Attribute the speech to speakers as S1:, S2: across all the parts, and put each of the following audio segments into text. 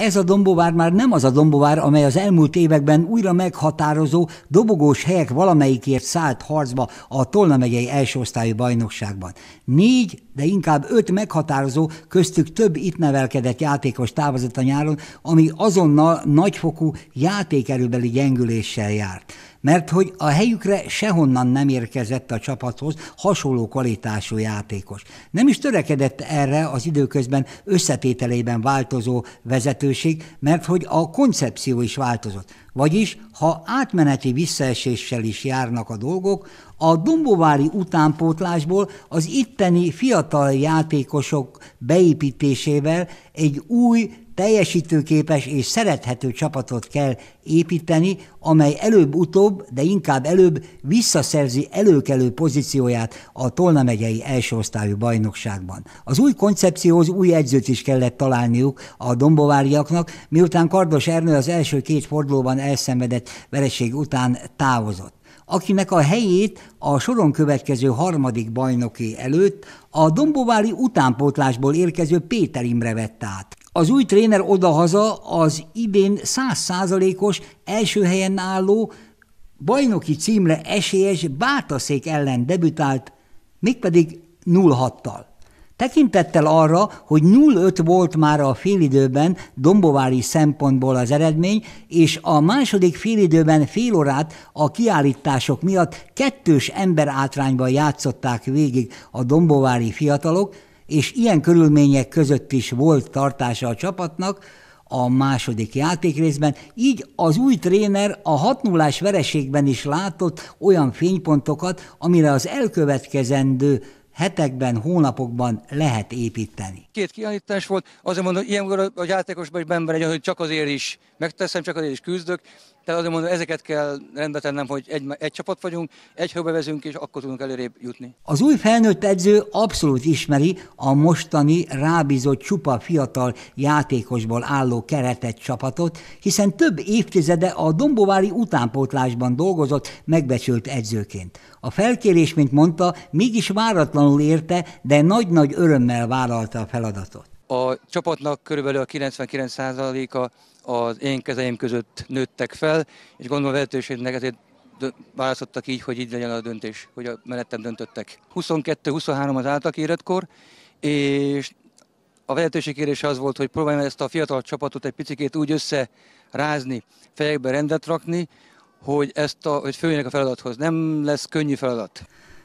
S1: Ez a dombovár már nem az a dombovár, amely az elmúlt években újra meghatározó dobogós helyek valamelyikért szállt harcba a Tolna megyei első osztályú bajnokságban. Négy, de inkább öt meghatározó, köztük több itt nevelkedett játékos távozott a nyáron, ami azonnal nagyfokú játékerőbeli gyengüléssel járt mert hogy a helyükre sehonnan nem érkezett a csapathoz hasonló kvalitású játékos. Nem is törekedett erre az időközben összetételében változó vezetőség, mert hogy a koncepció is változott. Vagyis, ha átmeneti visszaeséssel is járnak a dolgok, a dombovári utánpótlásból az itteni fiatal játékosok beépítésével egy új, teljesítőképes és szerethető csapatot kell építeni, amely előbb-utóbb, de inkább előbb visszaszerzi előkelő pozícióját a Tolna megyei első osztályú bajnokságban. Az új koncepcióhoz új edzőt is kellett találniuk a dombováriaknak, miután Kardos Ernő az első két fordulóban elszenvedett vereség után távozott akinek a helyét a soron következő harmadik bajnoki előtt a Dombovári utánpótlásból érkező Péter Imre vett át. Az új tréner odahaza az idén százszázalékos első helyen álló, bajnoki címre esélyes Bátaszék ellen debütált, mégpedig 0-6-tal. Tekintettel arra, hogy 0-5 volt már a félidőben dombovári szempontból az eredmény, és a második félidőben fél órát a kiállítások miatt kettős ember átrányban játszották végig a dombovári fiatalok, és ilyen körülmények között is volt tartása a csapatnak a második játékrészben, így az új tréner a 6 0 vereségben is látott olyan fénypontokat, amire az elkövetkezendő hetekben, hónapokban lehet építeni.
S2: Két kiállítás volt, azért mondom, hogy ilyenkor a játékosban is benne egy, hogy csak azért is megteszem, csak azért is küzdök, tehát azért mondom, ezeket kell rendbe tennem, hogy egy, egy csapat vagyunk, egy vezünk, és akkor tudunk előrébb jutni.
S1: Az új felnőtt edző abszolút ismeri a mostani rábízott csupa fiatal játékosból álló keretet csapatot, hiszen több évtizede a Dombovári utánpótlásban dolgozott megbecsült edzőként. A felkérés, mint mondta, mégis váratlanul érte, de nagy-nagy örömmel vállalta a feladatot.
S2: A csapatnak körülbelül a 99%-a az én kezeim között nőttek fel, és gondolom a lehetőségnek ezért választottak így, hogy így legyen a döntés, hogy a mellettem döntöttek. 22-23 az áltak életkor, és a vezetőség kérése az volt, hogy próbáljam ezt a fiatal csapatot egy picikét úgy összerázni, fejekbe rendet rakni, hogy, ezt a, hogy főjönnek a feladathoz. Nem lesz könnyű feladat.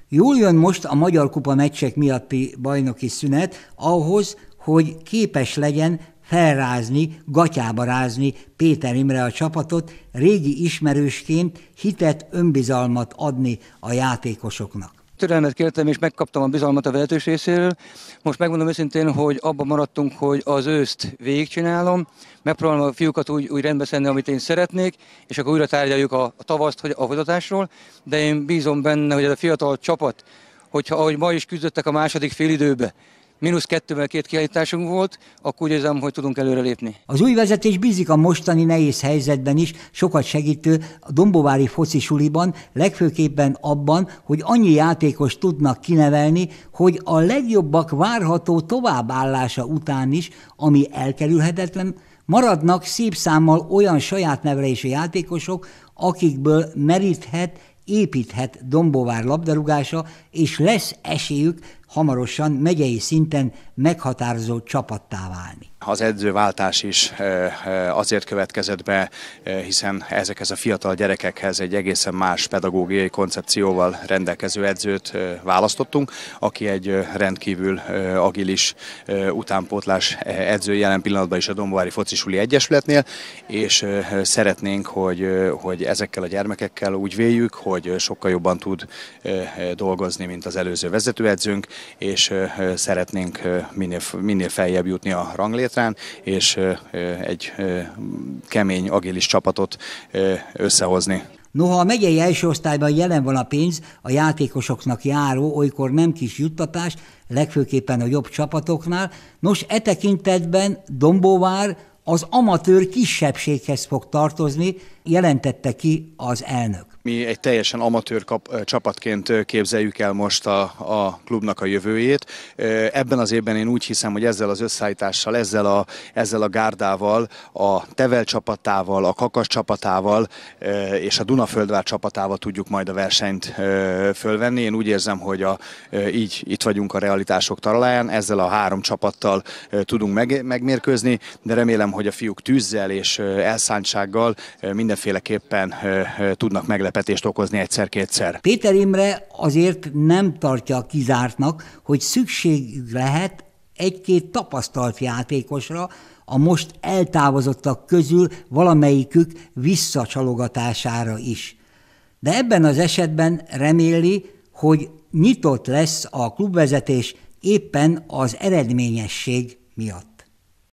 S1: Jól jön most a Magyar Kupa meccsek miatti bajnoki szünet ahhoz, hogy képes legyen felrázni, gatyába rázni Péter Imre a csapatot, régi ismerősként hitet, önbizalmat adni a játékosoknak.
S2: Türelmet kértem, és megkaptam a bizalmat a vezetős részéről. Most megmondom őszintén, hogy abban maradtunk, hogy az őszt végigcsinálom, megpróbálom a fiúkat úgy, úgy rendbe szenni, amit én szeretnék, és akkor újra tárgyaljuk a, a tavaszt hogy a hozatásról, de én bízom benne, hogy ez a fiatal csapat, hogyha ahogy ma is küzdöttek a második félidőbe, mínusz kettővel két kiállításunk volt, akkor úgy érzem, hogy tudunk előrelépni.
S1: Az új vezetés bízik a mostani nehéz helyzetben is, sokat segítő a Dombovári foci suliban, legfőképpen abban, hogy annyi játékos tudnak kinevelni, hogy a legjobbak várható továbbállása után is, ami elkerülhetetlen, maradnak szép számmal olyan saját nevelési játékosok, akikből meríthet építhet Dombovár labdarúgása, és lesz esélyük hamarosan megyei szinten meghatározó csapattá válni.
S3: Az edzőváltás is eh, eh, azért következett be, eh, hiszen ezekhez a fiatal gyerekekhez egy egészen más pedagógiai koncepcióval rendelkező edzőt választottunk, aki egy rendkívül agilis utánpótlás edző jelen pillanatban is a Foci Focisuli Egyesületnél, és szeretnénk, hogy, hogy ezekkel a gyermekekkel úgy véljük, hogy sokkal jobban tud dolgozni, mint az előző vezetőedzőnk, és szeretnénk minél, minél feljebb jutni a ranglétrán, és egy kemény, agilis csapatot összehozni.
S1: Noha a megyei első osztályban jelen van a pénz, a játékosoknak járó, olykor nem kis juttatás, legfőképpen a jobb csapatoknál, nos e tekintetben Dombóvár az amatőr kisebbséghez fog tartozni, jelentette ki az elnök.
S3: Mi egy teljesen amatőr kap, csapatként képzeljük el most a, a klubnak a jövőjét. Ebben az évben én úgy hiszem, hogy ezzel az összeállítással, ezzel a, ezzel a gárdával, a Tevel csapatával, a Kakas csapatával és a Dunaföldvár csapatával tudjuk majd a versenyt fölvenni. Én úgy érzem, hogy a, így itt vagyunk a realitások talaláján, ezzel a három csapattal tudunk meg, megmérkőzni, de remélem, hogy a fiúk tűzzel és elszántsággal mindenféleképpen tudnak meglepni meglepetést okozni egyszer-kétszer. Péter Imre
S1: azért nem tartja kizártnak, hogy szükség lehet egy-két tapasztalt játékosra, a most eltávozottak közül valamelyikük visszacsalogatására is. De ebben az esetben reméli, hogy nyitott lesz a klubvezetés éppen az eredményesség miatt.